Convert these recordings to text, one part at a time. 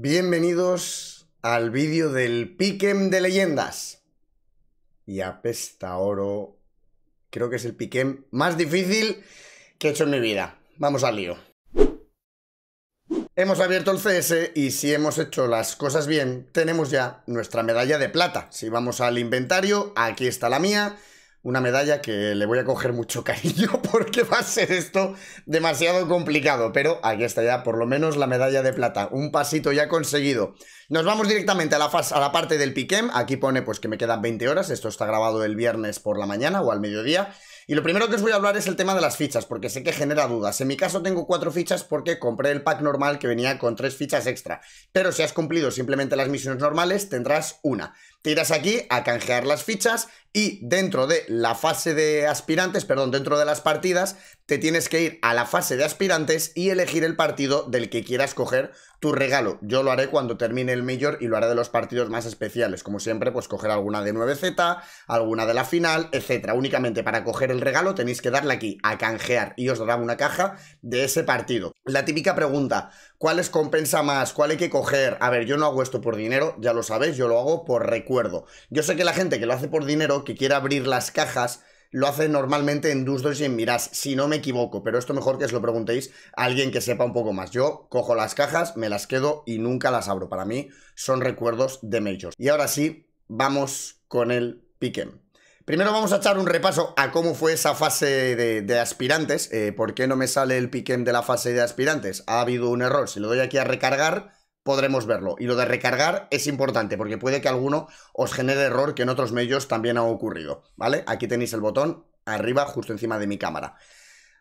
Bienvenidos al vídeo del Piquem de leyendas. Y apesta oro. Creo que es el Piquem más difícil que he hecho en mi vida. Vamos al lío. Hemos abierto el CS y si hemos hecho las cosas bien, tenemos ya nuestra medalla de plata. Si vamos al inventario, aquí está la mía una medalla que le voy a coger mucho cariño porque va a ser esto demasiado complicado. Pero aquí está ya, por lo menos la medalla de plata. Un pasito ya conseguido. Nos vamos directamente a la, a la parte del piquem. Aquí pone pues que me quedan 20 horas. Esto está grabado el viernes por la mañana o al mediodía. Y lo primero que os voy a hablar es el tema de las fichas, porque sé que genera dudas. En mi caso tengo cuatro fichas porque compré el pack normal que venía con tres fichas extra. Pero si has cumplido simplemente las misiones normales, tendrás una. Tiras aquí a canjear las fichas y dentro de la fase de aspirantes, perdón, dentro de las partidas, te tienes que ir a la fase de aspirantes y elegir el partido del que quieras coger tu regalo. Yo lo haré cuando termine el mayor y lo haré de los partidos más especiales. Como siempre, pues coger alguna de 9Z, alguna de la final, etc. Únicamente para coger el regalo tenéis que darle aquí a canjear y os dará una caja de ese partido. La típica pregunta, ¿cuál es compensa más? ¿Cuál hay que coger? A ver, yo no hago esto por dinero, ya lo sabéis, yo lo hago por recursos yo sé que la gente que lo hace por dinero, que quiere abrir las cajas, lo hace normalmente en Dus2 y en Miras, si no me equivoco, pero esto mejor que os lo preguntéis a alguien que sepa un poco más. Yo cojo las cajas, me las quedo y nunca las abro. Para mí son recuerdos de Majors. Y ahora sí, vamos con el Piquen. Primero vamos a echar un repaso a cómo fue esa fase de, aspirantes. Eh, ¿Por qué no me sale el Piquen de la fase de aspirantes? Ha habido un error. Si lo doy aquí a recargar, podremos verlo. Y lo de recargar es importante porque puede que alguno os genere error que en otros medios también ha ocurrido, ¿vale? Aquí tenéis el botón arriba, justo encima de mi cámara.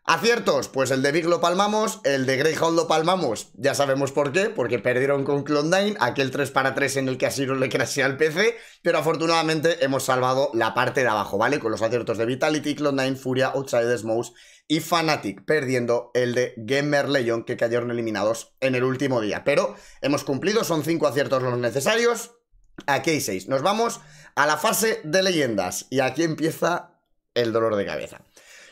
Aciertos, pues el de Big lo palmamos, el de Greyhound lo palmamos, ya sabemos por qué, porque perdieron con Clondine, aquel 3 para 3 en el que así le crashea al PC, pero afortunadamente hemos salvado la parte de abajo, ¿vale? Con los aciertos de Vitality, Clondine, Furia, Outsiders, Mouse y Fnatic, perdiendo el de Gamer Legion, que cayeron eliminados en el último día. Pero hemos cumplido, son 5 aciertos los necesarios, aquí hay 6. Nos vamos a la fase de leyendas, y aquí empieza el dolor de cabeza.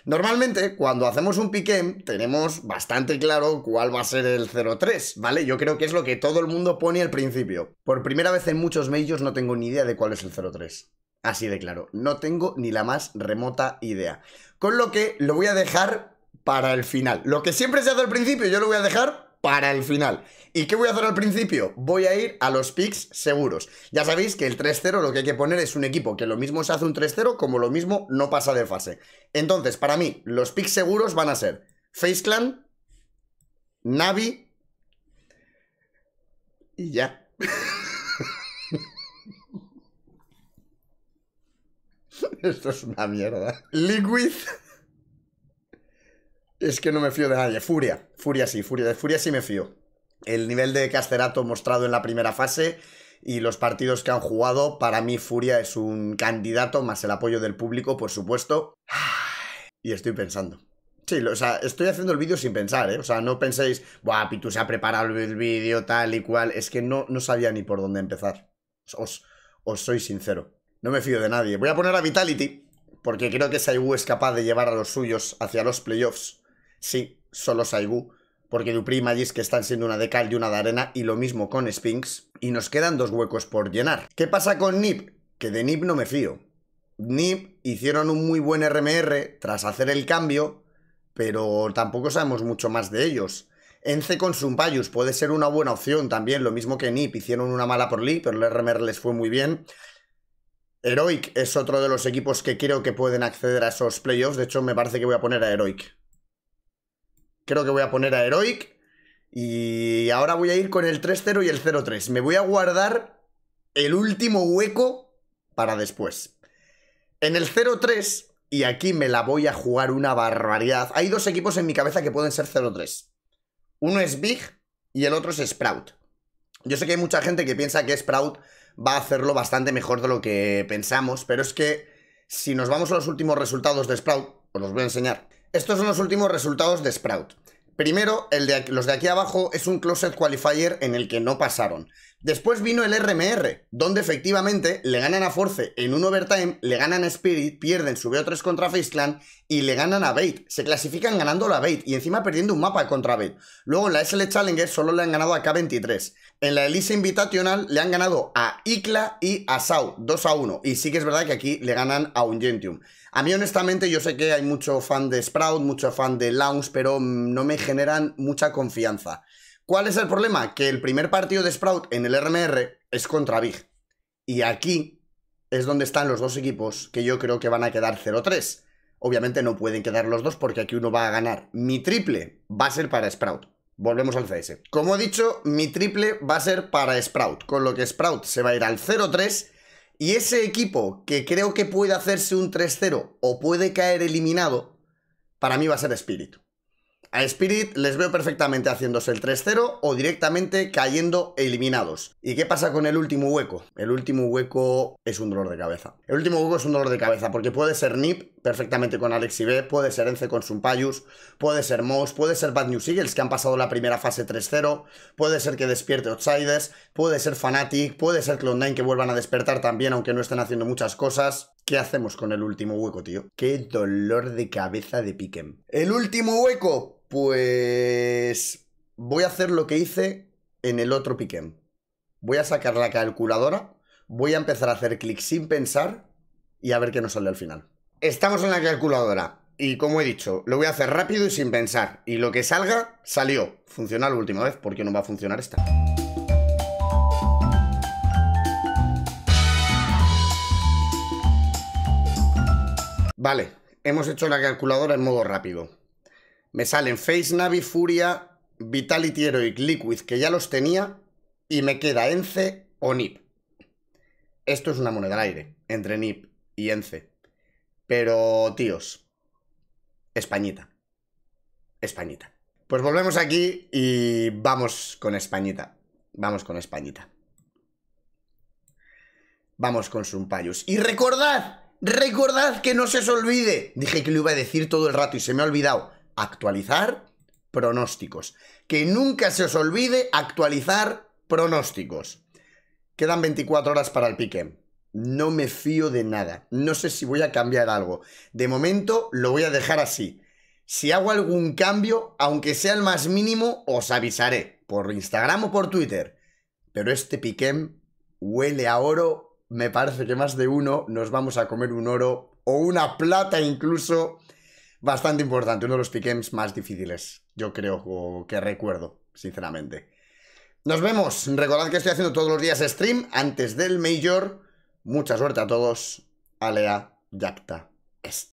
Normalmente, cuando hacemos un piquen, tenemos bastante claro cuál va a ser el 03, ¿vale? Yo creo que es lo que todo el mundo pone al principio. Por primera vez en muchos medios no tengo ni idea de cuál es el 03, Así de claro, no tengo ni la más remota idea. Con lo que lo voy a dejar para el final. Lo que siempre se hace al principio, yo lo voy a dejar para el final. ¿Y qué voy a hacer al principio? Voy a ir a los picks seguros. Ya sabéis que el 3-0 lo que hay que poner es un equipo que lo mismo se hace un 3-0 como lo mismo no pasa de fase. Entonces, para mí, los picks seguros van a ser Face Clan, Navi y ya. Esto es una mierda. Liquid. Es que no me fío de nadie. Furia, Furia sí, Furia, de Furia sí me fío. El nivel de Casterato mostrado en la primera fase y los partidos que han jugado, para mí Furia es un candidato, más el apoyo del público, por supuesto. Y estoy pensando. Sí, o sea, estoy haciendo el vídeo sin pensar, ¿eh? O sea, no penséis, buah, Pitu se ha preparado el vídeo, tal y cual. Es que no, no sabía ni por dónde empezar. Os, os soy sincero. No me fío de nadie. Voy a poner a Vitality, porque creo que Saibu es capaz de llevar a los suyos hacia los playoffs. Sí, solo Saigu. Porque Dupri y que están siendo una de cal y una de arena, y lo mismo con Sphinx, y nos quedan dos huecos por llenar. ¿Qué pasa con Nip? Que de Nip no me fío. Nip hicieron un muy buen RMR tras hacer el cambio, pero tampoco sabemos mucho más de ellos. Ence con Sumpayus puede ser una buena opción también, lo mismo que Nip, hicieron una mala por Lee, pero el RMR les fue muy bien. Heroic es otro de los equipos que creo que pueden acceder a esos playoffs, de hecho me parece que voy a poner a Heroic. Creo que voy a poner a Heroic. Y ahora voy a ir con el 3-0 y el 0-3. Me voy a guardar el último hueco para después. En el 0-3, y aquí me la voy a jugar una barbaridad. Hay dos equipos en mi cabeza que pueden ser 0-3. Uno es Big y el otro es Sprout. Yo sé que hay mucha gente que piensa que Sprout va a hacerlo bastante mejor de lo que pensamos, pero es que si nos vamos a los últimos resultados de Sprout, os los voy a enseñar. Estos son los últimos resultados de Sprout. Primero, el de, los de aquí abajo es un Closet Qualifier en el que no pasaron. Después vino el RMR, donde efectivamente le ganan a Force en un overtime, le ganan a Spirit, pierden su BO3 contra FaZe y le ganan a Bait. Se clasifican ganando la Bait y encima perdiendo un mapa contra Bait. Luego en la SL Challenger solo le han ganado a K23. En la Elisa Invitational le han ganado a Icla y a Sau, 2 a 1. Y sí que es verdad que aquí le ganan a Ungentium. A mí honestamente yo sé que hay mucho fan de Sprout, mucho fan de Lounge, pero no me generan mucha confianza. ¿Cuál es el problema? Que el primer partido de Sprout en el RMR es contra Big. Y aquí es donde están los dos equipos que yo creo que van a quedar 0-3. Obviamente no pueden quedar los dos porque aquí uno va a ganar. Mi triple va a ser para Sprout. Volvemos al CS. Como he dicho, mi triple va a ser para Sprout, con lo que Sprout se va a ir al 0-3 y ese equipo que creo que puede hacerse un 3-0 o puede caer eliminado, para mí va a ser Spirit. A Spirit les veo perfectamente haciéndose el 3-0 o directamente cayendo eliminados. ¿Y qué pasa con el último hueco? El último hueco es un dolor de cabeza. El último hueco es un dolor de cabeza porque puede ser Nip perfectamente con Alex y B, puede ser Ence con Sumpayus, puede ser Moss, puede ser Bad News Eagles que han pasado la primera fase 3-0, puede ser que despierte Outsiders, puede ser Fnatic, puede ser Cloud9 que vuelvan a despertar también aunque no estén haciendo muchas cosas. ¿Qué hacemos con el último hueco, tío? Qué dolor de cabeza de Piquem. El último hueco, pues... Voy a hacer lo que hice en el otro Piquem. Voy a sacar la calculadora, voy a empezar a hacer clic sin pensar y a ver qué nos sale al final. Estamos en la calculadora y como he dicho, lo voy a hacer rápido y sin pensar. Y lo que salga, salió. Funciona la última vez porque no va a funcionar esta. Vale, hemos hecho la calculadora en modo rápido. Me salen Face, Navi, Furia, Vitality Heroic, Liquid, que ya los tenía, y me queda Ence o Nip. Esto es una moneda al aire, entre Nip y Ence. Pero, tíos, Españita. Españita. Pues volvemos aquí y vamos con Españita. Vamos con Españita. Vamos con Sumpayus. Y recordad Recordad que no se os olvide. Dije que lo iba a decir todo el rato y se me ha olvidado. Actualizar pronósticos. Que nunca se os olvide actualizar pronósticos. Quedan 24 horas para el pique. No me fío de nada. No sé si voy a cambiar algo. De momento lo voy a dejar así. Si hago algún cambio, aunque sea el más mínimo, os avisaré por Instagram o por Twitter. Pero este piquem huele a oro me parece que más de uno nos vamos a comer un oro o una plata incluso bastante importante, uno de los pickems más difíciles, yo creo, o que recuerdo, sinceramente. Nos vemos, recordad que estoy haciendo todos los días stream antes del Major. Mucha suerte a todos, Alea Yacta Est.